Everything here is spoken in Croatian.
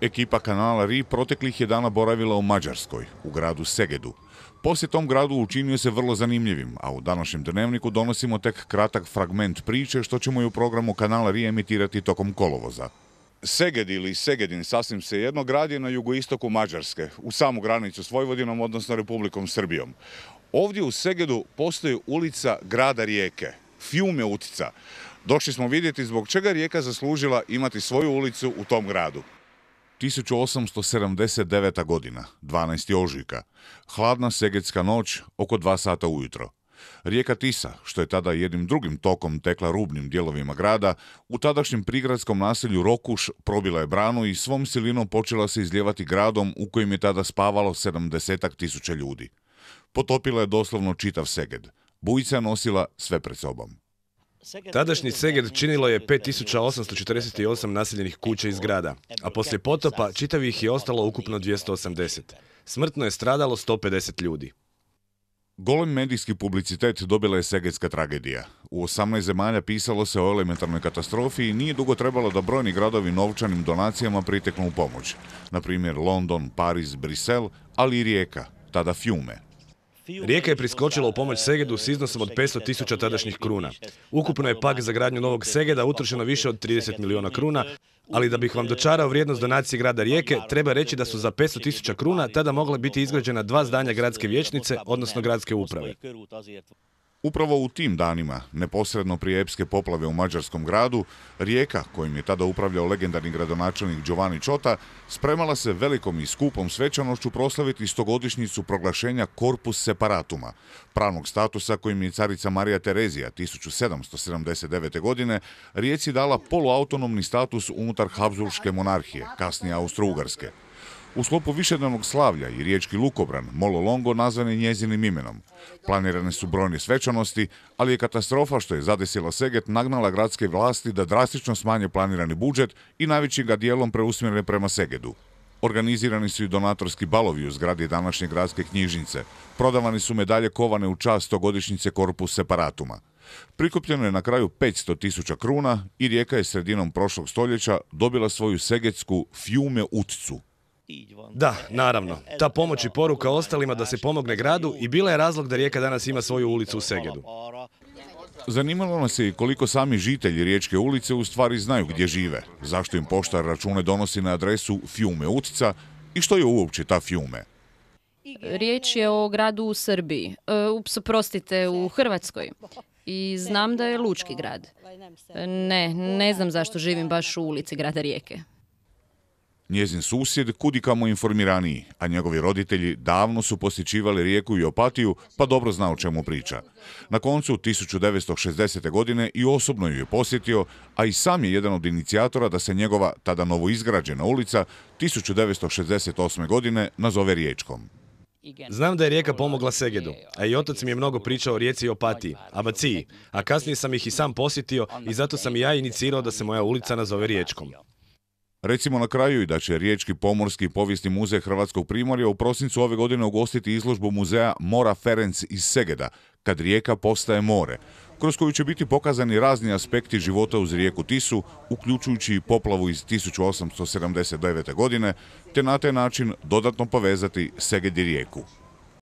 Ekipa kanala RI proteklih je dana boravila u Mađarskoj, u gradu Segedu. Posjet tom gradu učinio se vrlo zanimljivim, a u današnjem dnevniku donosimo tek kratak fragment priče što ćemo i u programu kanala RI emitirati tokom kolovoza. Seged ili Segedin, sasvim se jedno, grad je na jugoistoku Mađarske, u samu granicu s Vojvodinom, odnosno Republikom Srbijom. Ovdje u Segedu postoji ulica grada Rijeke, Fiume utica. Došli smo vidjeti zbog čega Rijeka zaslužila imati svoju ulicu u tom gradu. 1879. godina, 12. ožujka. Hladna segetska noć, oko 2 sata ujutro. Rijeka Tisa, što je tada jednim drugim tokom tekla rubnim dijelovima grada, u tadašnjem prigradskom naselju Rokuš probila je branu i svom silinom počela se izljevati gradom u kojem je tada spavalo 70 tisuća ljudi. Potopila je doslovno čitav Seged. Bujica nosila sve pred sobom. Tadašnji Seged činilo je 5848 naseljenih kuća i zgrada, a poslije potopa čitavih je ostalo ukupno 280. Smrtno je stradalo 150 ljudi. Golem medijski publicitet dobila je Segetska tragedija. U 18 zemalja pisalo se o elementarnoj katastrofi i nije dugo trebalo da brojni gradovi novčanim donacijama priteknu u pomoć. Na primjer London, Paris, Brisel, ali i Rijeka, tada Fiume. Rijeka je priskočila u pomoć Segedu s iznosom od 500 tisuća tadašnjih kruna. Ukupno je pak za gradnju novog Segeda utrošeno više od 30 milijuna kruna, ali da bih vam dočarao vrijednost donacije grada Rijeke, treba reći da su za 500 tisuća kruna tada mogla biti izgrađena dva zdanja gradske vijećnice, odnosno gradske uprave. Upravo u tim danima, neposredno prije epske poplave u mađarskom gradu, Rijeka, kojim je tada upravljao legendarni gradonačelnik Giovanni Čota, spremala se velikom i skupom svećanošću proslaviti stogodišnjicu proglašenja Korpus Separatuma, pravnog statusa kojim je carica Marija Terezija 1779. godine Rijeci dala poluautonomni status unutar habzurške monarhije, kasnije Austro-Ugarske. U sklopu višednevnog slavlja i riječki lukobran Molo Longo nazvan je njezinim imenom. Planirane su brojne svečanosti, ali je katastrofa što je zadesila Seget nagnala gradske vlasti da drastično smanje planirani budžet i najvećim ga dijelom preusmjere prema Segedu. Organizirani su i donatorski balovi u zgradi današnje gradske knjižnice. Prodavani su medalje kovane u čast stogodišnjice korpus separatuma. Prikupljeno je na kraju 500 tisuća kruna i rijeka je sredinom prošlog stoljeća dobila svoju segetsku fjume utcu. Da, naravno. Ta pomoć i poruka ostalima da se pomogne gradu i bila je razlog da Rijeka danas ima svoju ulicu u Segedu. Zanimalo nas je koliko sami žitelji Riječke ulice u stvari znaju gdje žive, zašto im poštar račune donosi na adresu Fiume Utca i što je uopće ta Fiume. Riječ je o gradu u Srbiji, e, ups, prostite, u Hrvatskoj. I znam da je Lučki grad. E, ne, ne znam zašto živim baš u ulici grada Rijeke. Njezin susjed kudikamo informiraniji, a njegovi roditelji davno su posjećivali rijeku i opatiju, pa dobro zna o čemu priča. Na koncu 1960. godine i osobno ju je posjetio, a i sam je jedan od inicijatora da se njegova tada novoizgrađena ulica 1968. godine nazove Riječkom. Znam da je rijeka pomogla Segedu, a i otac mi je mnogo pričao o rijeci i opatiji, Abaciji, a kasnije sam ih i sam posjetio i zato sam i ja inicirao da se moja ulica nazove Riječkom. Recimo na kraju i da će Riječki pomorski povijesni muzej Hrvatskog primorja u prosincu ove godine ugostiti izložbu muzeja Mora Ferenc iz Segeda, kad rijeka postaje more, kroz koju će biti pokazani razni aspekti života uz rijeku Tisu, uključujući i poplavu iz 1879. godine, te na taj način dodatno povezati Seged i rijeku.